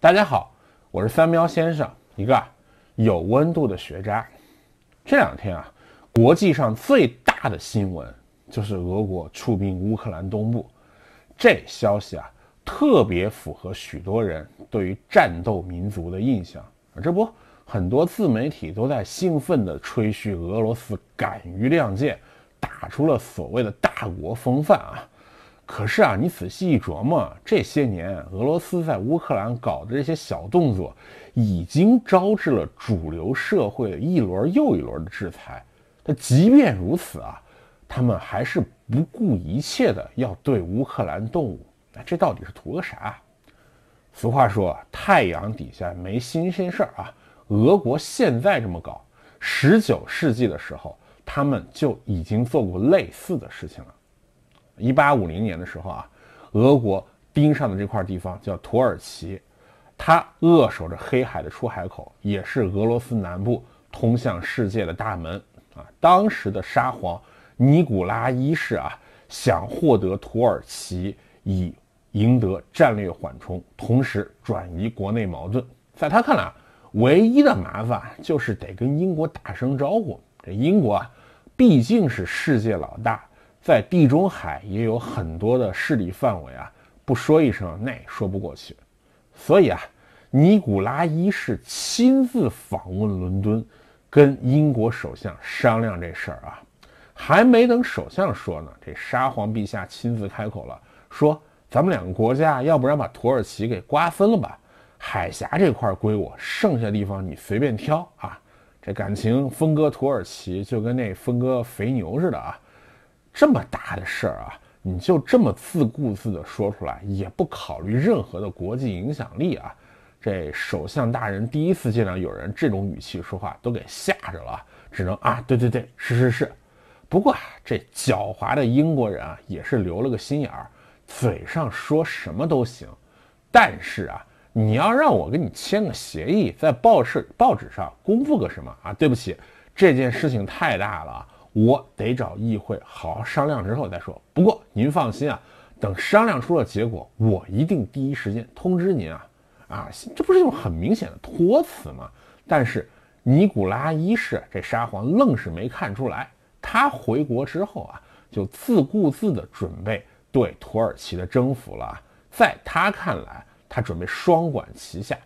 大家好，我是三喵先生，一个有温度的学渣。这两天啊，国际上最大的新闻就是俄国出兵乌克兰东部，这消息啊特别符合许多人对于战斗民族的印象。这不，很多自媒体都在兴奋地吹嘘俄罗斯敢于亮剑，打出了所谓的大国风范啊。可是啊，你仔细一琢磨，这些年俄罗斯在乌克兰搞的这些小动作，已经招致了主流社会一轮又一轮的制裁。但即便如此啊，他们还是不顾一切的要对乌克兰动武。那这到底是图个啥？俗话说，太阳底下没新鲜事儿啊。俄国现在这么搞，19世纪的时候他们就已经做过类似的事情了。一八五零年的时候啊，俄国盯上的这块地方叫土耳其，它扼守着黑海的出海口，也是俄罗斯南部通向世界的大门啊。当时的沙皇尼古拉一世啊，想获得土耳其以赢得战略缓冲，同时转移国内矛盾。在他看来，唯一的麻烦就是得跟英国打声招呼。这英国啊，毕竟是世界老大。在地中海也有很多的势力范围啊，不说一声那也说不过去。所以啊，尼古拉一世亲自访问伦敦，跟英国首相商量这事儿啊。还没等首相说呢，这沙皇陛下亲自开口了，说：“咱们两个国家，要不然把土耳其给瓜分了吧？海峡这块儿归我，剩下地方你随便挑啊。”这感情分割土耳其就跟那分割肥牛似的啊。这么大的事儿啊，你就这么自顾自的说出来，也不考虑任何的国际影响力啊！这首相大人第一次见到有人这种语气说话，都给吓着了，只能啊，对对对，是是是。不过啊，这狡猾的英国人啊，也是留了个心眼儿，嘴上说什么都行，但是啊，你要让我跟你签个协议，在报社报纸上公布个什么啊？对不起，这件事情太大了。我得找议会好好商量之后再说。不过您放心啊，等商量出了结果，我一定第一时间通知您啊！啊，这不是一种很明显的托词吗？但是尼古拉一世这沙皇愣是没看出来。他回国之后啊，就自顾自地准备对土耳其的征服了。在他看来，他准备双管齐下，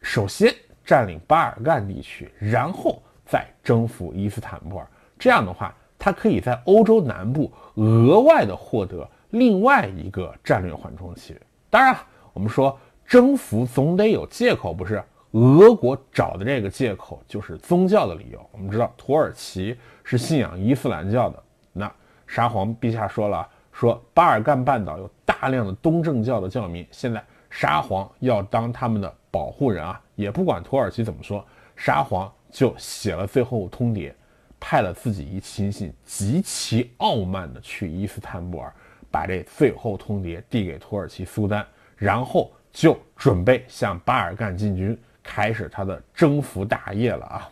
首先占领巴尔干地区，然后再征服伊斯坦布尔。这样的话，他可以在欧洲南部额外的获得另外一个战略缓冲区。当然，我们说征服总得有借口，不是？俄国找的这个借口就是宗教的理由。我们知道，土耳其是信仰伊斯兰教的。那沙皇陛下说了，说巴尔干半岛有大量的东正教的教民，现在沙皇要当他们的保护人啊，也不管土耳其怎么说，沙皇就写了最后通牒。派了自己一亲信，极其傲慢地去伊斯坦布尔，把这最后通牒递给土耳其苏丹，然后就准备向巴尔干进军，开始他的征服大业了啊！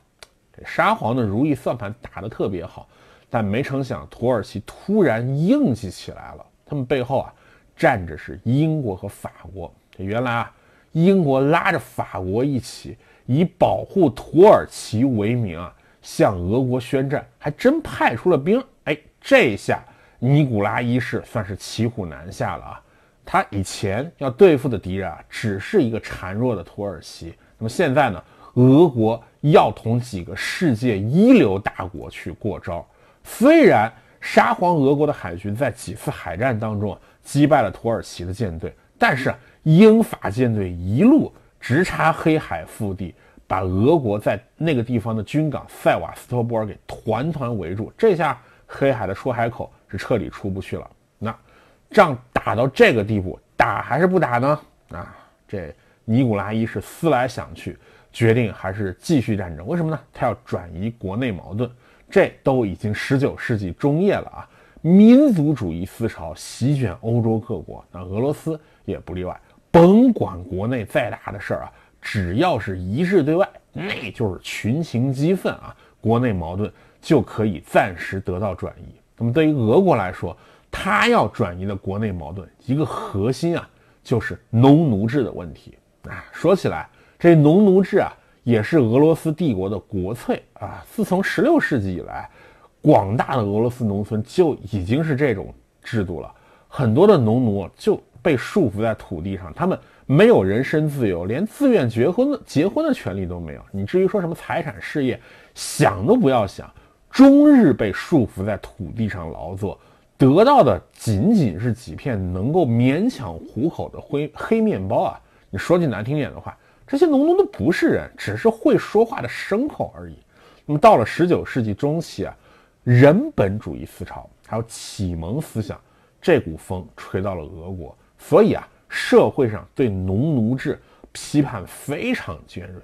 这沙皇的如意算盘打得特别好，但没成想土耳其突然硬气起来了，他们背后啊站着是英国和法国。这原来啊，英国拉着法国一起，以保护土耳其为名啊。向俄国宣战，还真派出了兵。哎，这下尼古拉一世算是骑虎难下了啊！他以前要对付的敌人啊，只是一个孱弱的土耳其。那么现在呢？俄国要同几个世界一流大国去过招。虽然沙皇俄国的海军在几次海战当中击败了土耳其的舰队，但是英法舰队一路直插黑海腹地。把俄国在那个地方的军港塞瓦斯托波尔给团团围住，这下黑海的出海口是彻底出不去了。那仗打到这个地步，打还是不打呢？啊，这尼古拉一世思来想去，决定还是继续战争。为什么呢？他要转移国内矛盾。这都已经十九世纪中叶了啊，民族主义思潮席卷欧洲各国，那俄罗斯也不例外。甭管国内再大的事儿啊。只要是一致对外，那就是群情激愤啊，国内矛盾就可以暂时得到转移。那么对于俄国来说，他要转移的国内矛盾一个核心啊，就是农奴制的问题啊。说起来，这农奴制啊，也是俄罗斯帝国的国粹啊。自从十六世纪以来，广大的俄罗斯农村就已经是这种制度了，很多的农奴就被束缚在土地上，他们。没有人身自由，连自愿结婚的结婚的权利都没有。你至于说什么财产、事业，想都不要想。终日被束缚在土地上劳作，得到的仅仅是几片能够勉强糊口的灰黑面包啊！你说句难听点的话，这些农奴都不是人，只是会说话的牲口而已。那么到了十九世纪中期啊，人本主义思潮还有启蒙思想这股风吹到了俄国，所以啊。社会上对农奴制批判非常尖锐，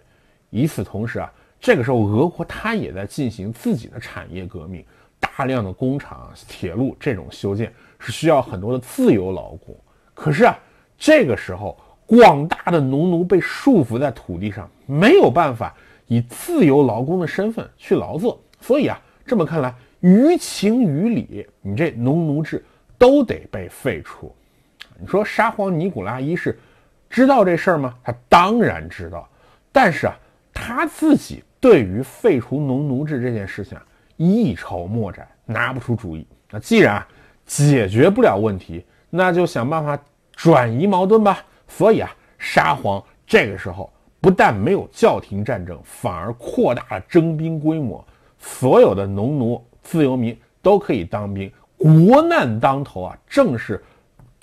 与此同时啊，这个时候俄国它也在进行自己的产业革命，大量的工厂、铁路这种修建是需要很多的自由劳工，可是啊，这个时候广大的农奴被束缚在土地上，没有办法以自由劳工的身份去劳作，所以啊，这么看来，于情于理，你这农奴制都得被废除。你说沙皇尼古拉一世知道这事儿吗？他当然知道，但是啊，他自己对于废除农奴制这件事情一筹莫展，拿不出主意。那既然啊解决不了问题，那就想办法转移矛盾吧。所以啊，沙皇这个时候不但没有叫停战争，反而扩大了征兵规模，所有的农奴、自由民都可以当兵。国难当头啊，正是。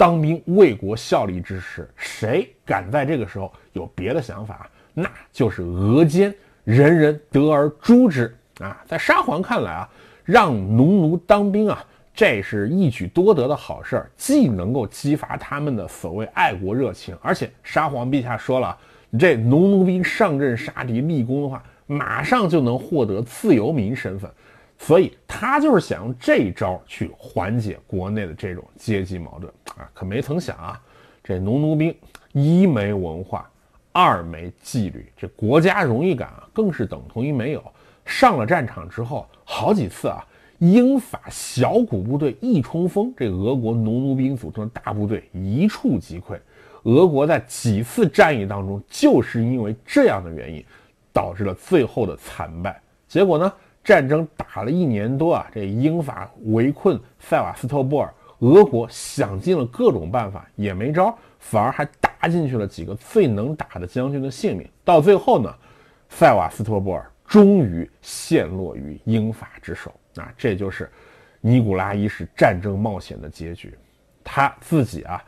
当兵为国效力之时，谁敢在这个时候有别的想法，那就是俄奸，人人得而诛之啊！在沙皇看来啊，让农奴当兵啊，这是一举多得的好事儿，既能够激发他们的所谓爱国热情，而且沙皇陛下说了，这农奴兵上阵杀敌立功的话，马上就能获得自由民身份，所以他就是想用这一招去缓解国内的这种阶级矛盾。啊，可没曾想啊，这农奴兵一没文化，二没纪律，这国家荣誉感啊更是等同于没有。上了战场之后，好几次啊，英法小股部队一冲锋，这俄国农奴兵组成的大部队一触即溃。俄国在几次战役当中，就是因为这样的原因，导致了最后的惨败。结果呢，战争打了一年多啊，这英法围困塞瓦斯托波尔。俄国想尽了各种办法也没招，反而还搭进去了几个最能打的将军的性命。到最后呢，塞瓦斯托波尔终于陷落于英法之手。啊，这就是尼古拉一世战争冒险的结局。他自己啊，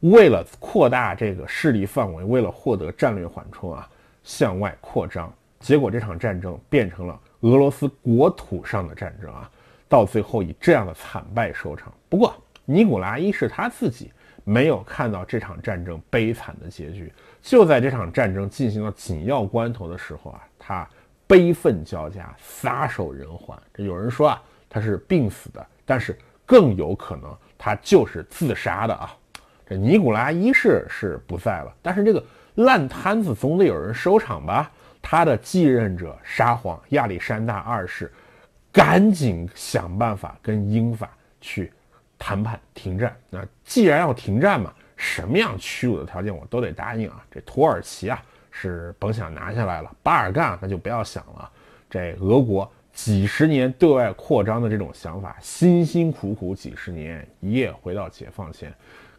为了扩大这个势力范围，为了获得战略缓冲啊，向外扩张。结果这场战争变成了俄罗斯国土上的战争啊，到最后以这样的惨败收场。不过，尼古拉一世他自己没有看到这场战争悲惨的结局。就在这场战争进行到紧要关头的时候啊，他悲愤交加，撒手人寰。有人说啊，他是病死的，但是更有可能他就是自杀的啊。这尼古拉一世是不在了，但是这个烂摊子总得有人收场吧？他的继任者沙皇亚历山大二世，赶紧想办法跟英法去。谈判停战，那既然要停战嘛，什么样屈辱的条件我都得答应啊！这土耳其啊是甭想拿下来了，巴尔干那就不要想了。这俄国几十年对外扩张的这种想法，辛辛苦苦几十年，一夜回到解放前。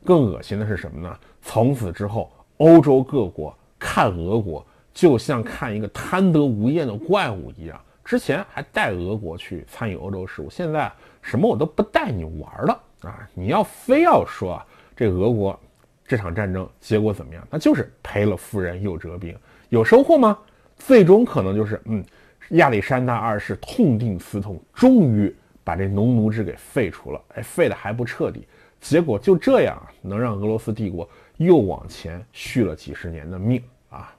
更恶心的是什么呢？从此之后，欧洲各国看俄国就像看一个贪得无厌的怪物一样。之前还带俄国去参与欧洲事务，现在什么我都不带你玩了啊！你要非要说这俄国这场战争结果怎么样，那就是赔了夫人又折兵，有收获吗？最终可能就是嗯，亚历山大二世痛定思痛，终于把这农奴制给废除了。哎，废的还不彻底，结果就这样，能让俄罗斯帝国又往前续了几十年的命啊！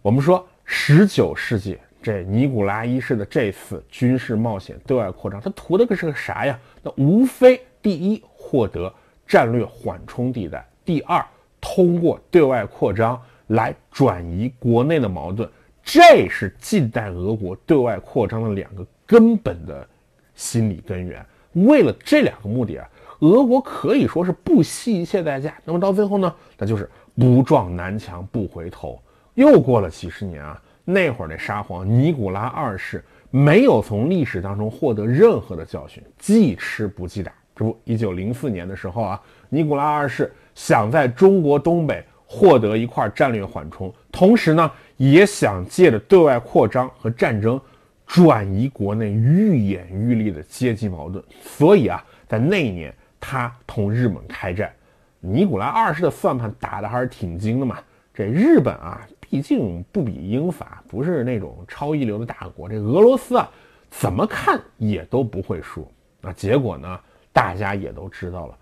我们说十九世纪。这尼古拉一世的这次军事冒险、对外扩张，他图的可是个啥呀？那无非第一，获得战略缓冲地带；第二，通过对外扩张来转移国内的矛盾。这是近代俄国对外扩张的两个根本的心理根源。为了这两个目的啊，俄国可以说是不惜一切代价。那么到最后呢，那就是不撞南墙不回头。又过了几十年啊。那会儿的沙皇尼古拉二世没有从历史当中获得任何的教训，记吃不记打。这不，一九零四年的时候啊，尼古拉二世想在中国东北获得一块战略缓冲，同时呢，也想借着对外扩张和战争，转移国内愈演愈烈的阶级矛盾。所以啊，在那一年，他同日本开战。尼古拉二世的算盘打得还是挺精的嘛，这日本啊。毕竟不比英法，不是那种超一流的大国。这俄罗斯啊，怎么看也都不会输。那结果呢？大家也都知道了，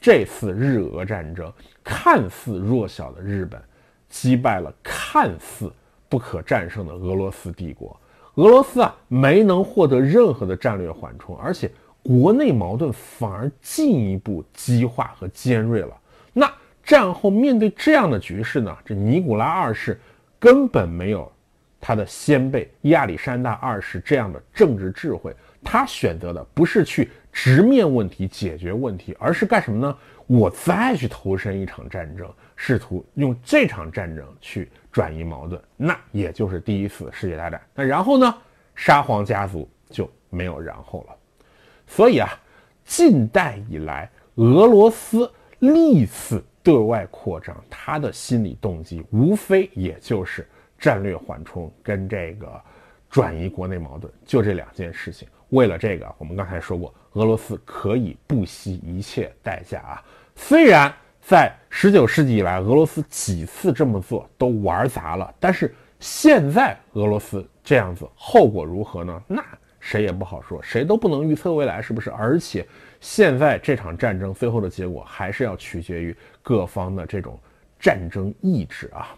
这次日俄战争，看似弱小的日本击败了看似不可战胜的俄罗斯帝国。俄罗斯啊，没能获得任何的战略缓冲，而且国内矛盾反而进一步激化和尖锐了。那。战后面对这样的局势呢，这尼古拉二世根本没有他的先辈亚历山大二世这样的政治智慧。他选择的不是去直面问题、解决问题，而是干什么呢？我再去投身一场战争，试图用这场战争去转移矛盾。那也就是第一次世界大战。那然后呢？沙皇家族就没有然后了。所以啊，近代以来俄罗斯历次。对外扩张，他的心理动机无非也就是战略缓冲跟这个转移国内矛盾，就这两件事情。为了这个，我们刚才说过，俄罗斯可以不惜一切代价啊。虽然在十九世纪以来，俄罗斯几次这么做都玩砸了，但是现在俄罗斯这样子，后果如何呢？那谁也不好说，谁都不能预测未来，是不是？而且现在这场战争最后的结果还是要取决于。各方的这种战争意志啊，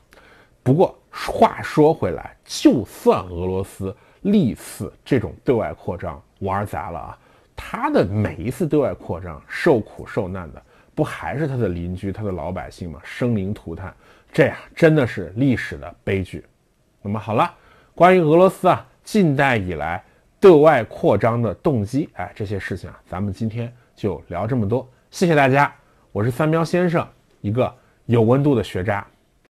不过话说回来，就算俄罗斯历次这种对外扩张玩砸了啊，他的每一次对外扩张，受苦受难的不还是他的邻居、他的老百姓吗？生灵涂炭，这呀真的是历史的悲剧。那么好了，关于俄罗斯啊近代以来对外扩张的动机，哎，这些事情啊，咱们今天就聊这么多，谢谢大家。我是三喵先生，一个有温度的学渣。